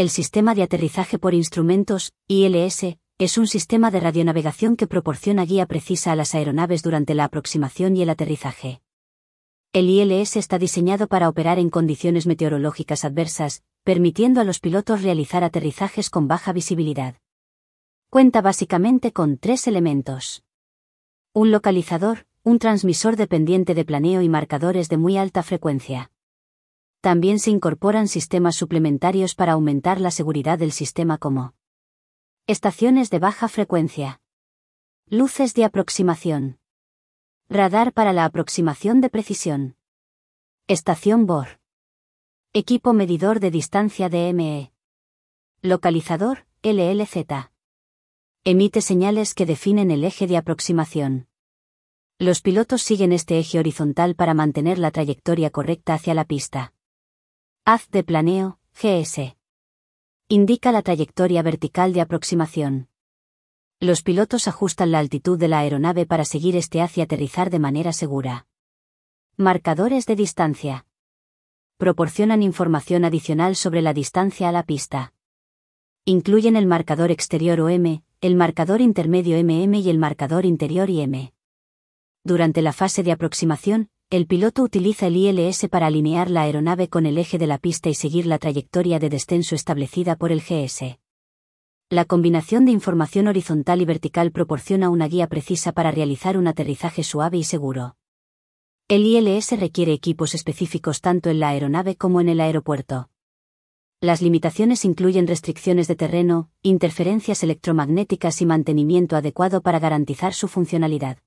El sistema de aterrizaje por instrumentos, ILS, es un sistema de radionavegación que proporciona guía precisa a las aeronaves durante la aproximación y el aterrizaje. El ILS está diseñado para operar en condiciones meteorológicas adversas, permitiendo a los pilotos realizar aterrizajes con baja visibilidad. Cuenta básicamente con tres elementos. Un localizador, un transmisor dependiente de planeo y marcadores de muy alta frecuencia. También se incorporan sistemas suplementarios para aumentar la seguridad del sistema como estaciones de baja frecuencia, luces de aproximación, radar para la aproximación de precisión, estación BOR, equipo medidor de distancia DME, localizador LLZ. Emite señales que definen el eje de aproximación. Los pilotos siguen este eje horizontal para mantener la trayectoria correcta hacia la pista. Haz de planeo, GS. Indica la trayectoria vertical de aproximación. Los pilotos ajustan la altitud de la aeronave para seguir este hacia aterrizar de manera segura. Marcadores de distancia. Proporcionan información adicional sobre la distancia a la pista. Incluyen el marcador exterior OM, el marcador intermedio MM y el marcador interior IM. Durante la fase de aproximación, el piloto utiliza el ILS para alinear la aeronave con el eje de la pista y seguir la trayectoria de descenso establecida por el GS. La combinación de información horizontal y vertical proporciona una guía precisa para realizar un aterrizaje suave y seguro. El ILS requiere equipos específicos tanto en la aeronave como en el aeropuerto. Las limitaciones incluyen restricciones de terreno, interferencias electromagnéticas y mantenimiento adecuado para garantizar su funcionalidad.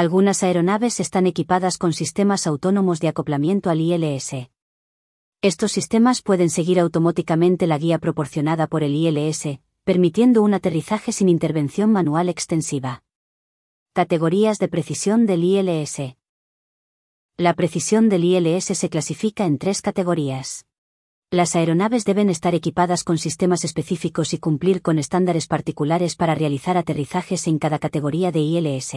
Algunas aeronaves están equipadas con sistemas autónomos de acoplamiento al ILS. Estos sistemas pueden seguir automáticamente la guía proporcionada por el ILS, permitiendo un aterrizaje sin intervención manual extensiva. Categorías de precisión del ILS. La precisión del ILS se clasifica en tres categorías. Las aeronaves deben estar equipadas con sistemas específicos y cumplir con estándares particulares para realizar aterrizajes en cada categoría de ILS.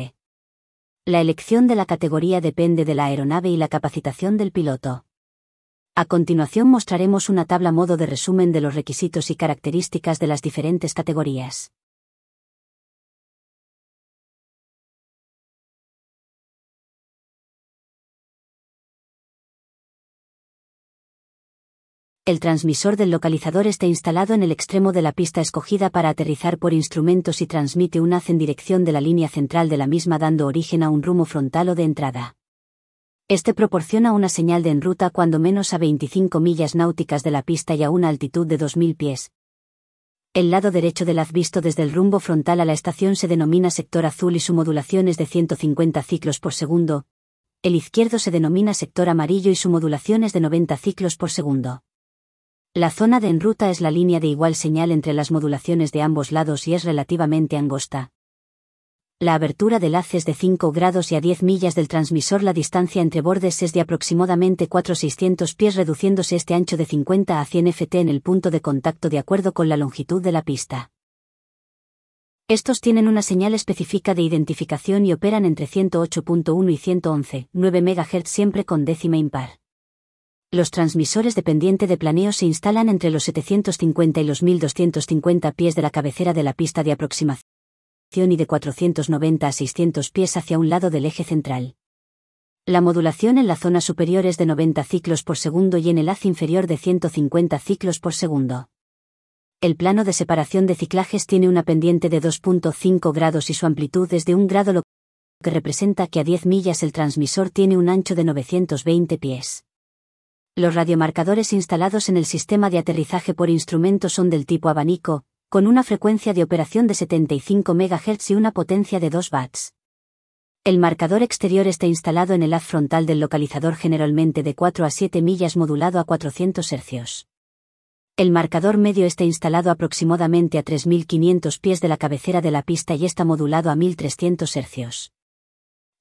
La elección de la categoría depende de la aeronave y la capacitación del piloto. A continuación mostraremos una tabla modo de resumen de los requisitos y características de las diferentes categorías. el transmisor del localizador está instalado en el extremo de la pista escogida para aterrizar por instrumentos y transmite un haz en dirección de la línea central de la misma dando origen a un rumbo frontal o de entrada. Este proporciona una señal de enruta cuando menos a 25 millas náuticas de la pista y a una altitud de 2.000 pies. El lado derecho del haz visto desde el rumbo frontal a la estación se denomina sector azul y su modulación es de 150 ciclos por segundo. El izquierdo se denomina sector amarillo y su modulación es de 90 ciclos por segundo. La zona de enruta es la línea de igual señal entre las modulaciones de ambos lados y es relativamente angosta. La abertura del haz es de 5 grados y a 10 millas del transmisor la distancia entre bordes es de aproximadamente 4.600 pies reduciéndose este ancho de 50 a 100 ft en el punto de contacto de acuerdo con la longitud de la pista. Estos tienen una señal específica de identificación y operan entre 108.1 y 111, 9 MHz siempre con décima impar los transmisores de pendiente de planeo se instalan entre los 750 y los 1250 pies de la cabecera de la pista de aproximación y de 490 a 600 pies hacia un lado del eje central. La modulación en la zona superior es de 90 ciclos por segundo y en el haz inferior de 150 ciclos por segundo. El plano de separación de ciclajes tiene una pendiente de 2.5 grados y su amplitud es de 1 grado, lo que representa que a 10 millas el transmisor tiene un ancho de 920 pies. Los radiomarcadores instalados en el sistema de aterrizaje por instrumento son del tipo abanico, con una frecuencia de operación de 75 MHz y una potencia de 2 watts. El marcador exterior está instalado en el haz frontal del localizador generalmente de 4 a 7 millas modulado a 400 Hz. El marcador medio está instalado aproximadamente a 3.500 pies de la cabecera de la pista y está modulado a 1.300 Hz.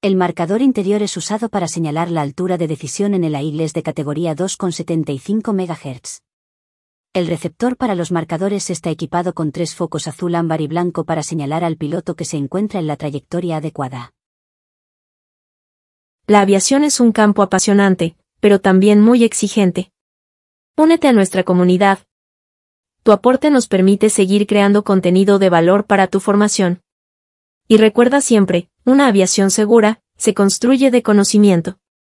El marcador interior es usado para señalar la altura de decisión en el AILES de categoría 75 MHz. El receptor para los marcadores está equipado con tres focos azul ámbar y blanco para señalar al piloto que se encuentra en la trayectoria adecuada. La aviación es un campo apasionante, pero también muy exigente. Únete a nuestra comunidad. Tu aporte nos permite seguir creando contenido de valor para tu formación. Y recuerda siempre, una aviación segura se construye de conocimiento.